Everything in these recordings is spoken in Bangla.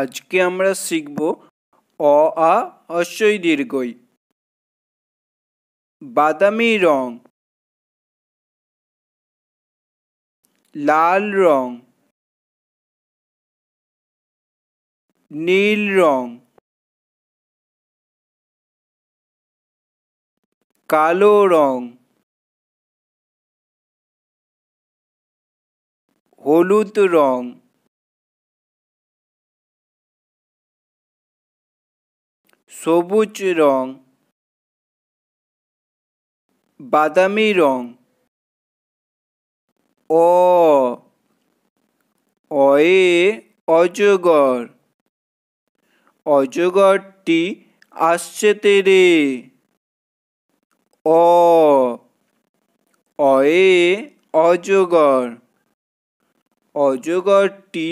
আজকে আমরা শিখব অ আ অশ্বই দীর্ঘই বাদামি রং লাল রং নীল রং কালো রং হলুদ রং সবুজ রং বাদামি রং অ অয়ে অজগর অজগরটি আসছে তেরে অ অয়ে অজগর অজগরটি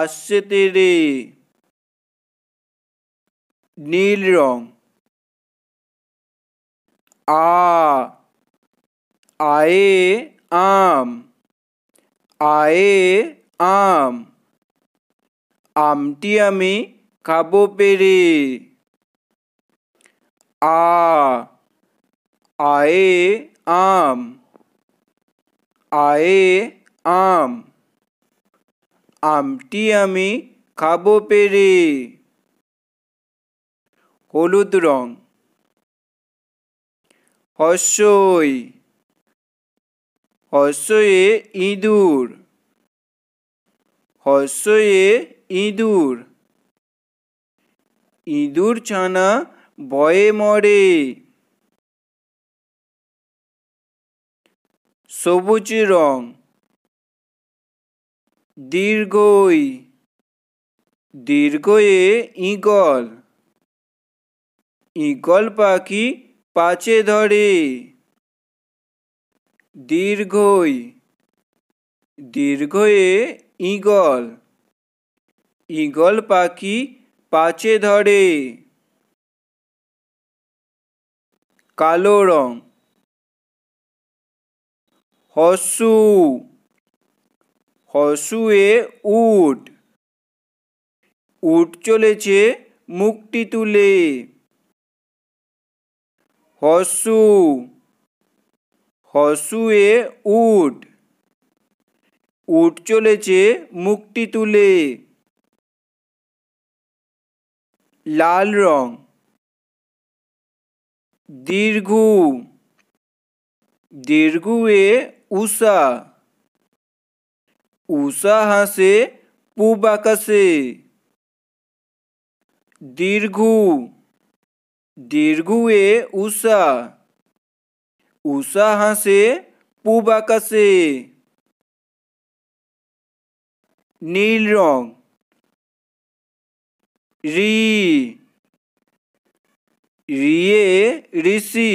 আসছে তেরে নীল রং আ আয়ে আম আয়ে আম আমটি আমি খাব পেরে আ আয়ে আম আয়ে আম আমটি আমি খাব পেরে হলুদ রং হসই হসয়ে ইঁদুর হসয়ে ইঁদুর ইঁদুর ছানা বয়ে মরে সবুজ রং দীর্ঘই দীর্ঘয়ে ইগল ঈগল পাখি পাচে ধরে দীর্ঘই দীর্ঘয়ে ঈগল ঈগল পাখি পাচে ধরে কালো রং হসু হসুয়ে উট উট চলেছে মুখটি তুলে হসু হসুয়ে উঠ উঠ চলেছে মুখটি তুলে লাল রং দীর্ঘ দীর্ঘুয়ে উষা উষা হাসে পুব আকাশে দীর্ঘ दीर्घुए उषा उषा हसे पूबाकसे নীল রং রি রিয়ে ঋষি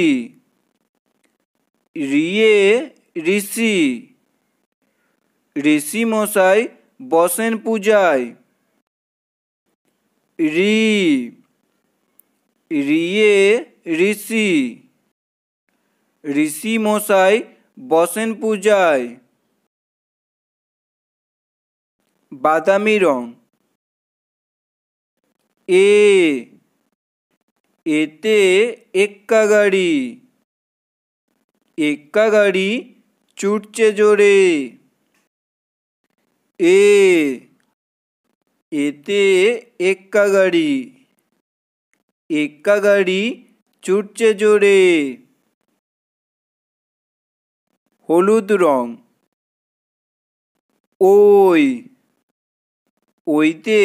রিয়ে ঋষি ঋষি মশাই বসেন পূজায় রি রিয়ে ঋষি ঋষি মশাই বসেন পূজায় বাদামি রং এ এতে এক্কা গাড়ি এক্কা গাড়ি চুটছে জোরে এ এতে এক্কা গাড়ি এক্কা গাড়ি ছুটছে জোরে হলুদ রং ওই ওইতে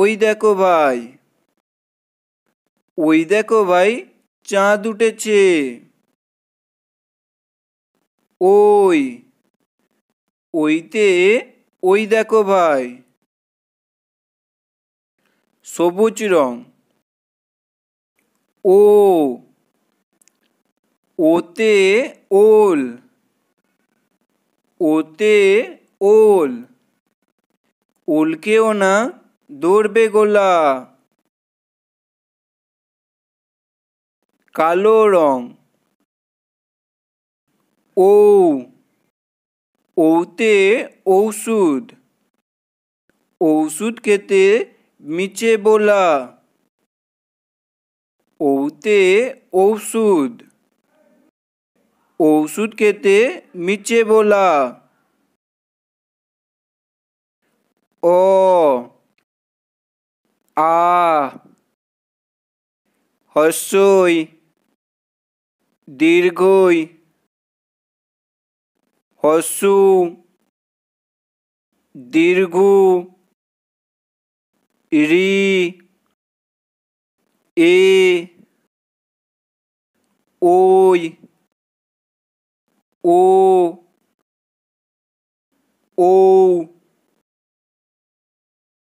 ওই দেখো ভাই ওই দেখো ভাই চাঁদ উঠেছে ওই ওইতে ওই দেখো ভাই সবুজ রং ও ওতে ওল ওতে ওল ওলকেও না দৌড়বে গোলা কালো রং ও ওতে ঔষধ ঔষধ খেতে মিচে বোলা ওতে ঔষধ ঔষধ খেতে মিচে বলা অ আ হস্যই দীর্ঘই হসু দীর্ঘ রি E, oi, o, ou